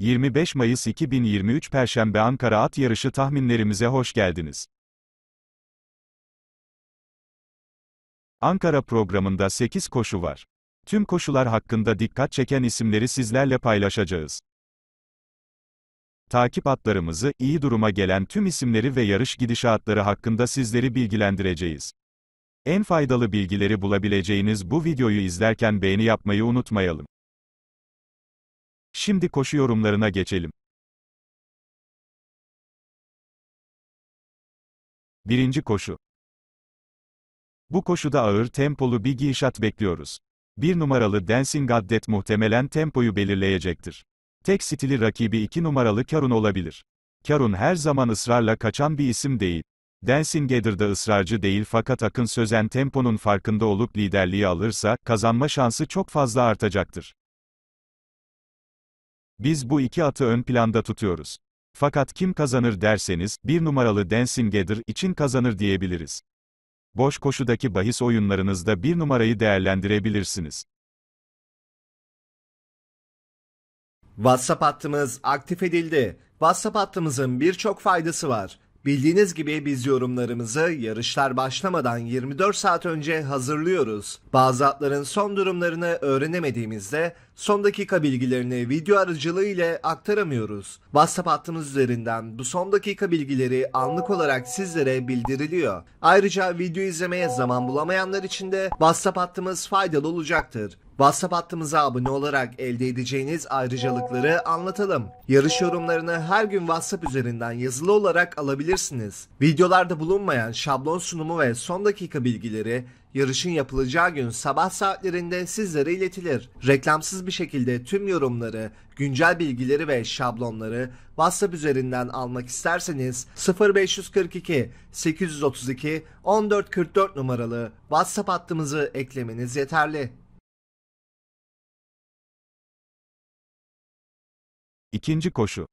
25 Mayıs 2023 Perşembe Ankara At Yarışı tahminlerimize hoş geldiniz. Ankara programında 8 koşu var. Tüm koşular hakkında dikkat çeken isimleri sizlerle paylaşacağız. Takip atlarımızı, iyi duruma gelen tüm isimleri ve yarış gidişatları hakkında sizleri bilgilendireceğiz. En faydalı bilgileri bulabileceğiniz bu videoyu izlerken beğeni yapmayı unutmayalım. Şimdi koşu yorumlarına geçelim. Birinci koşu. Bu koşuda ağır tempolu bir gişat bekliyoruz. Bir numaralı Dancing Gaddet muhtemelen tempoyu belirleyecektir. Tek stili rakibi iki numaralı Karun olabilir. Karun her zaman ısrarla kaçan bir isim değil. Dancing Gather'da ısrarcı değil fakat Akın Sözen temponun farkında olup liderliği alırsa, kazanma şansı çok fazla artacaktır. Biz bu iki atı ön planda tutuyoruz. Fakat kim kazanır derseniz, bir numaralı Dancing Gather için kazanır diyebiliriz. Boş koşudaki bahis oyunlarınızda bir numarayı değerlendirebilirsiniz. WhatsApp hattımız aktif edildi. WhatsApp hattımızın birçok faydası var. Bildiğiniz gibi biz yorumlarımızı yarışlar başlamadan 24 saat önce hazırlıyoruz. Bazı atların son durumlarını öğrenemediğimizde son dakika bilgilerini video aracılığı ile aktaramıyoruz. WhatsApp hattımız üzerinden bu son dakika bilgileri anlık olarak sizlere bildiriliyor. Ayrıca video izlemeye zaman bulamayanlar için de WhatsApp hattımız faydalı olacaktır. WhatsApp hattımıza abone olarak elde edeceğiniz ayrıcalıkları anlatalım. Yarış yorumlarını her gün WhatsApp üzerinden yazılı olarak alabilirsiniz. Videolarda bulunmayan şablon sunumu ve son dakika bilgileri yarışın yapılacağı gün sabah saatlerinde sizlere iletilir. Reklamsız bir şekilde tüm yorumları, güncel bilgileri ve şablonları WhatsApp üzerinden almak isterseniz 0542 832 1444 numaralı WhatsApp hattımızı eklemeniz yeterli. İkinci koşu.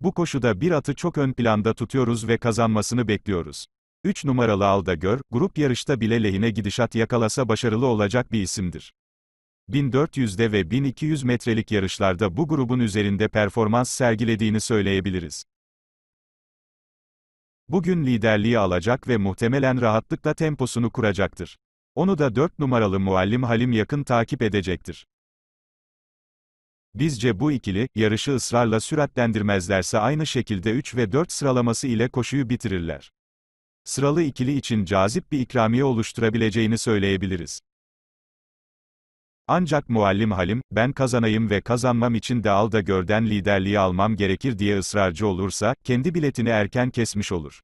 Bu koşuda bir atı çok ön planda tutuyoruz ve kazanmasını bekliyoruz. 3 numaralı Alda Gör, grup yarışta bile lehine gidişat yakalasa başarılı olacak bir isimdir. 1400'de ve 1200 metrelik yarışlarda bu grubun üzerinde performans sergilediğini söyleyebiliriz. Bugün liderliği alacak ve muhtemelen rahatlıkla temposunu kuracaktır. Onu da 4 numaralı muallim Halim yakın takip edecektir. Bizce bu ikili, yarışı ısrarla süratlendirmezlerse aynı şekilde 3 ve 4 sıralaması ile koşuyu bitirirler. Sıralı ikili için cazip bir ikramiye oluşturabileceğini söyleyebiliriz. Ancak muallim Halim, ben kazanayım ve kazanmam için de al görden liderliği almam gerekir diye ısrarcı olursa, kendi biletini erken kesmiş olur.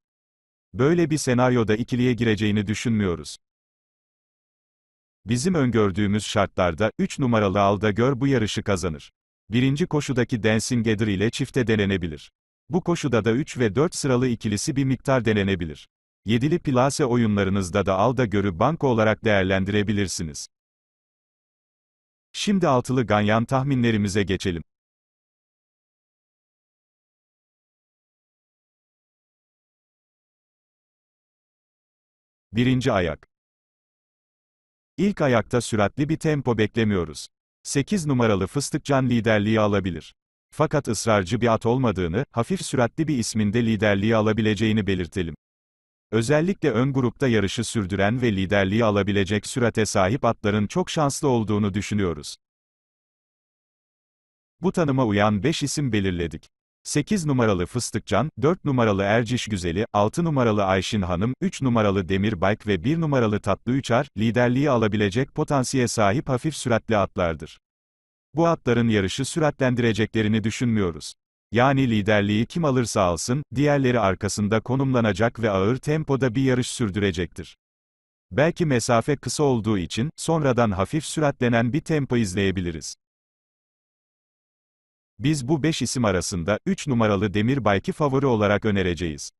Böyle bir senaryoda ikiliye gireceğini düşünmüyoruz. Bizim öngördüğümüz şartlarda, 3 numaralı Alda Gör bu yarışı kazanır. Birinci koşudaki Dancing Gather ile çifte denenebilir. Bu koşuda da 3 ve 4 sıralı ikilisi bir miktar denenebilir. Yedili plase oyunlarınızda da alda görü banko olarak değerlendirebilirsiniz. Şimdi altılı ganyan tahminlerimize geçelim. Birinci ayak. İlk ayakta süratli bir tempo beklemiyoruz. 8 numaralı Fıstıkcan liderliği alabilir. Fakat ısrarcı bir at olmadığını, hafif süratli bir isminde liderliği alabileceğini belirtelim. Özellikle ön grupta yarışı sürdüren ve liderliği alabilecek sürate sahip atların çok şanslı olduğunu düşünüyoruz. Bu tanıma uyan 5 isim belirledik. 8 numaralı Fıstıkcan, 4 numaralı Erciş Güzeli, 6 numaralı Ayşin Hanım, 3 numaralı Demir Bayk ve 1 numaralı Tatlı üçer liderliği alabilecek potansiyel sahip hafif süratli atlardır. Bu atların yarışı süratlendireceklerini düşünmüyoruz. Yani liderliği kim alırsa alsın, diğerleri arkasında konumlanacak ve ağır tempoda bir yarış sürdürecektir. Belki mesafe kısa olduğu için, sonradan hafif süratlenen bir tempo izleyebiliriz. Biz bu 5 isim arasında 3 numaralı Demir Bayki favori olarak önereceğiz.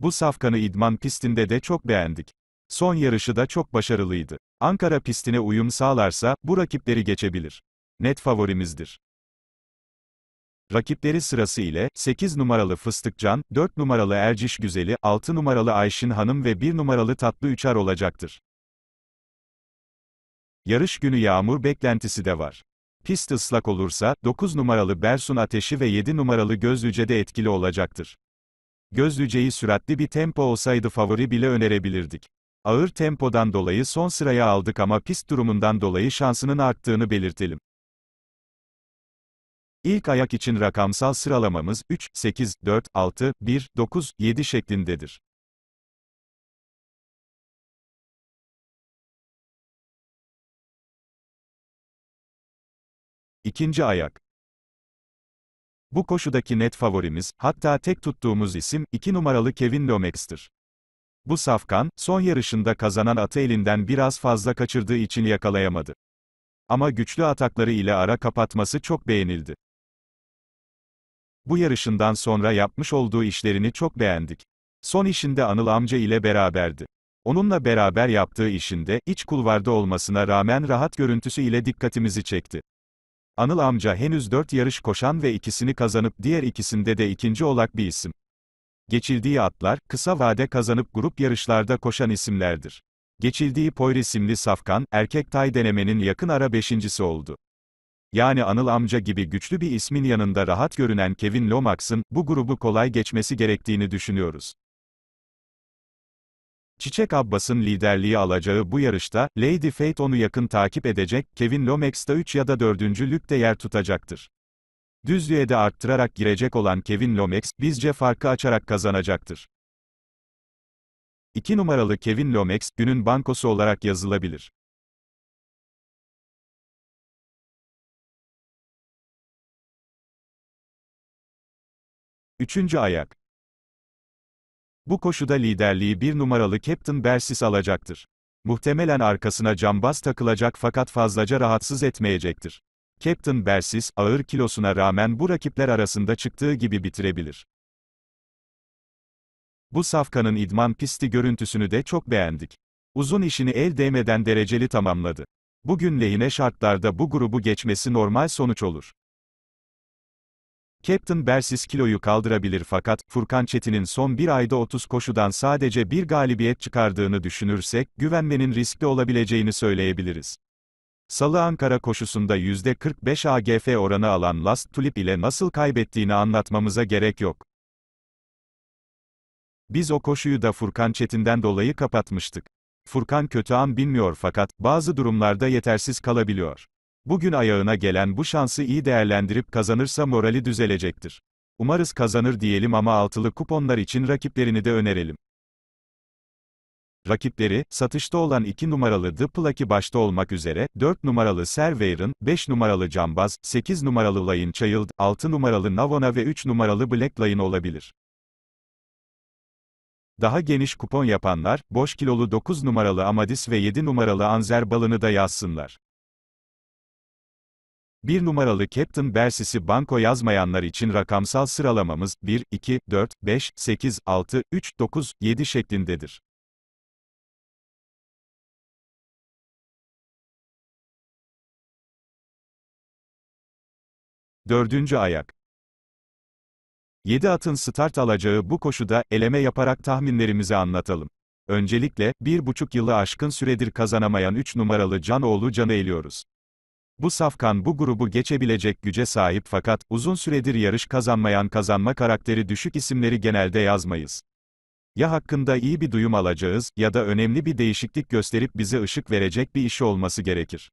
Bu safkanı idman pistinde de çok beğendik. Son yarışı da çok başarılıydı. Ankara pistine uyum sağlarsa bu rakipleri geçebilir. Net favorimizdir. Rakipleri sırası ile 8 numaralı Fıstıkcan, 4 numaralı Erciş Güzeli, 6 numaralı Ayşin Hanım ve 1 numaralı Tatlı Üçer olacaktır. Yarış günü yağmur beklentisi de var. Pist ıslak olursa, 9 numaralı Bersun ateşi ve 7 numaralı Gözlüce de etkili olacaktır. Gözlüce'yi süratli bir tempo olsaydı favori bile önerebilirdik. Ağır tempodan dolayı son sıraya aldık ama pist durumundan dolayı şansının arttığını belirtelim. İlk ayak için rakamsal sıralamamız 3, 8, 4, 6, 1, 9, 7 şeklindedir. İkinci ayak. Bu koşudaki net favorimiz, hatta tek tuttuğumuz isim, 2 numaralı Kevin Lomax'tır. Bu safkan, son yarışında kazanan atı elinden biraz fazla kaçırdığı için yakalayamadı. Ama güçlü atakları ile ara kapatması çok beğenildi. Bu yarışından sonra yapmış olduğu işlerini çok beğendik. Son işinde Anıl amca ile beraberdi. Onunla beraber yaptığı işinde, iç kulvarda olmasına rağmen rahat görüntüsü ile dikkatimizi çekti. Anıl amca henüz dört yarış koşan ve ikisini kazanıp diğer ikisinde de ikinci olarak bir isim. Geçildiği atlar, kısa vade kazanıp grup yarışlarda koşan isimlerdir. Geçildiği Poyri simli Safkan, erkek tay denemenin yakın ara beşincisi oldu. Yani Anıl amca gibi güçlü bir ismin yanında rahat görünen Kevin Lomax'ın, bu grubu kolay geçmesi gerektiğini düşünüyoruz. Çiçek Abbas'ın liderliği alacağı bu yarışta, Lady Fate onu yakın takip edecek, Kevin Lomax'ta 3 ya da 4. lükte yer tutacaktır. Düzlüğe de arttırarak girecek olan Kevin Lomax, bizce farkı açarak kazanacaktır. 2 numaralı Kevin Lomax, günün bankosu olarak yazılabilir. Üçüncü ayak. Bu koşuda liderliği bir numaralı Captain Bersis alacaktır. Muhtemelen arkasına cambaz takılacak fakat fazlaca rahatsız etmeyecektir. Captain Bersis, ağır kilosuna rağmen bu rakipler arasında çıktığı gibi bitirebilir. Bu safkanın idman pisti görüntüsünü de çok beğendik. Uzun işini el değmeden dereceli tamamladı. Bugün lehine şartlarda bu grubu geçmesi normal sonuç olur. Captain Bersis kiloyu kaldırabilir fakat, Furkan Çetin'in son bir ayda 30 koşudan sadece bir galibiyet çıkardığını düşünürsek, güvenmenin riskli olabileceğini söyleyebiliriz. Salı Ankara koşusunda %45 AGF oranı alan Last Tulip ile nasıl kaybettiğini anlatmamıza gerek yok. Biz o koşuyu da Furkan Çetin'den dolayı kapatmıştık. Furkan kötü an bilmiyor fakat, bazı durumlarda yetersiz kalabiliyor. Bugün ayağına gelen bu şansı iyi değerlendirip kazanırsa morali düzelecektir. Umarız kazanır diyelim ama altılı kuponlar için rakiplerini de önerelim. Rakipleri, satışta olan 2 numaralı The Plucky başta olmak üzere, 4 numaralı Serveir'ın, 5 numaralı Cambaz, 8 numaralı Lion Child, 6 numaralı Navona ve 3 numaralı Black Lion olabilir. Daha geniş kupon yapanlar, boş kilolu 9 numaralı Amadis ve 7 numaralı Anzer balını da yazsınlar. 1 numaralı Captain Bersis'i banko yazmayanlar için rakamsal sıralamamız 1, 2, 4, 5, 8, 6, 3, 9, 7 şeklindedir. Dördüncü ayak. 7 atın start alacağı bu koşuda, eleme yaparak tahminlerimizi anlatalım. Öncelikle, bir buçuk yılı aşkın süredir kazanamayan 3 numaralı Canoğlu Can'ı eliyoruz. Bu safkan bu grubu geçebilecek güce sahip fakat, uzun süredir yarış kazanmayan kazanma karakteri düşük isimleri genelde yazmayız. Ya hakkında iyi bir duyum alacağız, ya da önemli bir değişiklik gösterip bize ışık verecek bir işi olması gerekir.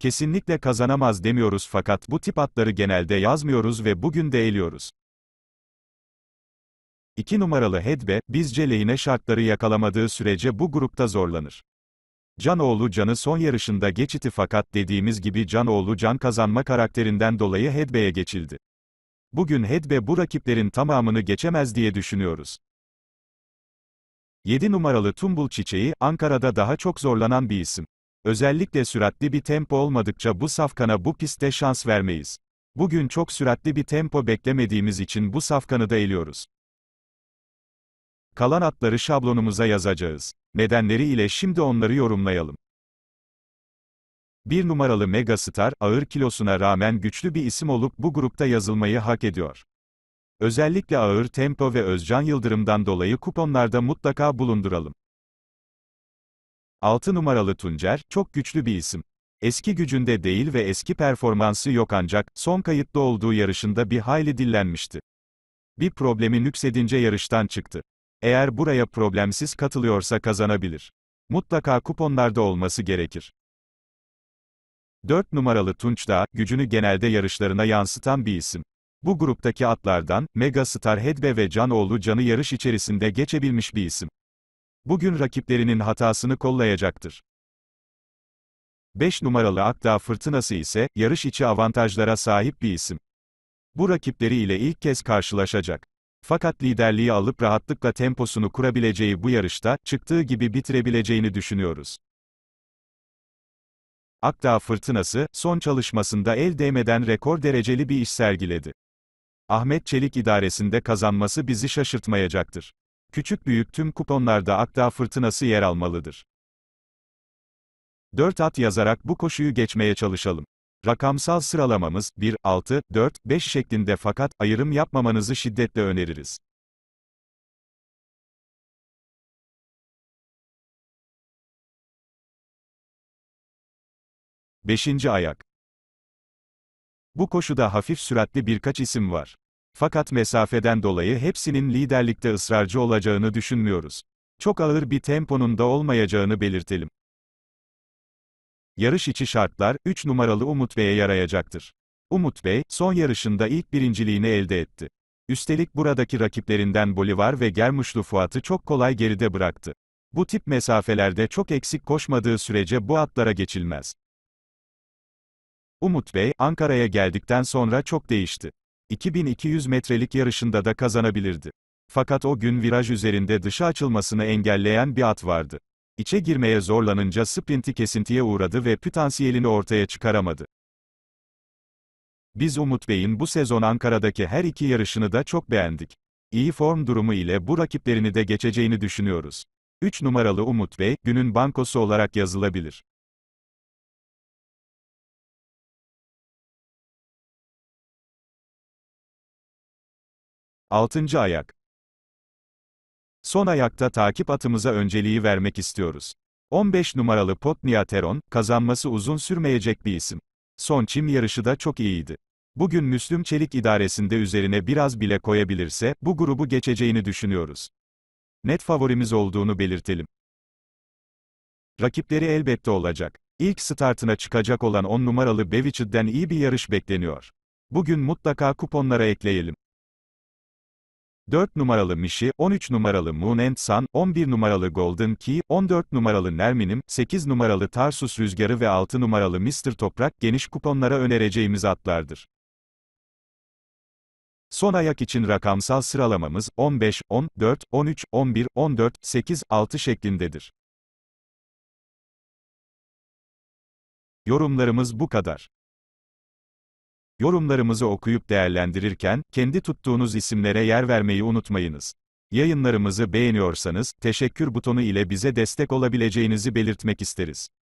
Kesinlikle kazanamaz demiyoruz fakat bu tip atları genelde yazmıyoruz ve bugün de eliyoruz. 2 numaralı Hedbe, bizce lehine şartları yakalamadığı sürece bu grupta zorlanır. Canoğlu Can'ı son yarışında geçiti fakat dediğimiz gibi Canoğlu Can kazanma karakterinden dolayı Hedbe'ye geçildi. Bugün Hedbe bu rakiplerin tamamını geçemez diye düşünüyoruz. 7 numaralı Tumbul Çiçeği, Ankara'da daha çok zorlanan bir isim. Özellikle süratli bir tempo olmadıkça bu safkana bu pistte şans vermeyiz. Bugün çok süratli bir tempo beklemediğimiz için bu safkanı da eliyoruz. Kalan atları şablonumuza yazacağız. Nedenleri ile şimdi onları yorumlayalım. 1 numaralı Megastar, ağır kilosuna rağmen güçlü bir isim olup bu grupta yazılmayı hak ediyor. Özellikle ağır tempo ve Özcan Yıldırım'dan dolayı kuponlarda mutlaka bulunduralım. 6 numaralı Tuncer, çok güçlü bir isim. Eski gücünde değil ve eski performansı yok ancak, son kayıtlı olduğu yarışında bir hayli dillenmişti. Bir problemi nüksedince yarıştan çıktı. Eğer buraya problemsiz katılıyorsa kazanabilir. Mutlaka kuponlarda olması gerekir. 4 numaralı Tunç da gücünü genelde yarışlarına yansıtan bir isim. Bu gruptaki atlardan, Mega Star Hedbe ve Canoğlu Can'ı yarış içerisinde geçebilmiş bir isim. Bugün rakiplerinin hatasını kollayacaktır. 5 numaralı Akda Fırtınası ise, yarış içi avantajlara sahip bir isim. Bu rakipleri ile ilk kez karşılaşacak. Fakat liderliği alıp rahatlıkla temposunu kurabileceği bu yarışta, çıktığı gibi bitirebileceğini düşünüyoruz. Akdağ fırtınası, son çalışmasında el değmeden rekor dereceli bir iş sergiledi. Ahmet Çelik idaresinde kazanması bizi şaşırtmayacaktır. Küçük büyük tüm kuponlarda Akdağ fırtınası yer almalıdır. 4 at yazarak bu koşuyu geçmeye çalışalım. Rakamsal sıralamamız 1, 6, 4, 5 şeklinde fakat ayırım yapmamanızı şiddetle öneririz. Beşinci ayak. Bu koşuda hafif süratli birkaç isim var. Fakat mesafeden dolayı hepsinin liderlikte ısrarcı olacağını düşünmüyoruz. Çok ağır bir temponun da olmayacağını belirtelim. Yarış içi şartlar, 3 numaralı Umut Bey'e yarayacaktır. Umut Bey, son yarışında ilk birinciliğini elde etti. Üstelik buradaki rakiplerinden Bolivar ve Germuşlu Fuat'ı çok kolay geride bıraktı. Bu tip mesafelerde çok eksik koşmadığı sürece bu atlara geçilmez. Umut Bey, Ankara'ya geldikten sonra çok değişti. 2200 metrelik yarışında da kazanabilirdi. Fakat o gün viraj üzerinde dışa açılmasını engelleyen bir at vardı. İçe girmeye zorlanınca sprinti kesintiye uğradı ve potansiyelini ortaya çıkaramadı. Biz Umut Bey'in bu sezon Ankara'daki her iki yarışını da çok beğendik. İyi form durumu ile bu rakiplerini de geçeceğini düşünüyoruz. 3 numaralı Umut Bey, günün bankosu olarak yazılabilir. Altıncı ayak. Son ayakta takip atımıza önceliği vermek istiyoruz. 15 numaralı Potniateron, kazanması uzun sürmeyecek bir isim. Son çim yarışı da çok iyiydi. Bugün Müslüm Çelik idaresinde üzerine biraz bile koyabilirse, bu grubu geçeceğini düşünüyoruz. Net favorimiz olduğunu belirtelim. Rakipleri elbette olacak. İlk startına çıkacak olan 10 numaralı Bevic'den iyi bir yarış bekleniyor. Bugün mutlaka kuponlara ekleyelim. 4 numaralı Mishi, 13 numaralı Moon and Sun, 11 numaralı Golden Key, 14 numaralı Nerminim, 8 numaralı Tarsus Rüzgarı ve 6 numaralı Mr. Toprak geniş kuponlara önereceğimiz atlardır. Son ayak için rakamsal sıralamamız 15, 10, 4, 13, 11, 14, 8, 6 şeklindedir. Yorumlarımız bu kadar. Yorumlarımızı okuyup değerlendirirken, kendi tuttuğunuz isimlere yer vermeyi unutmayınız. Yayınlarımızı beğeniyorsanız, teşekkür butonu ile bize destek olabileceğinizi belirtmek isteriz.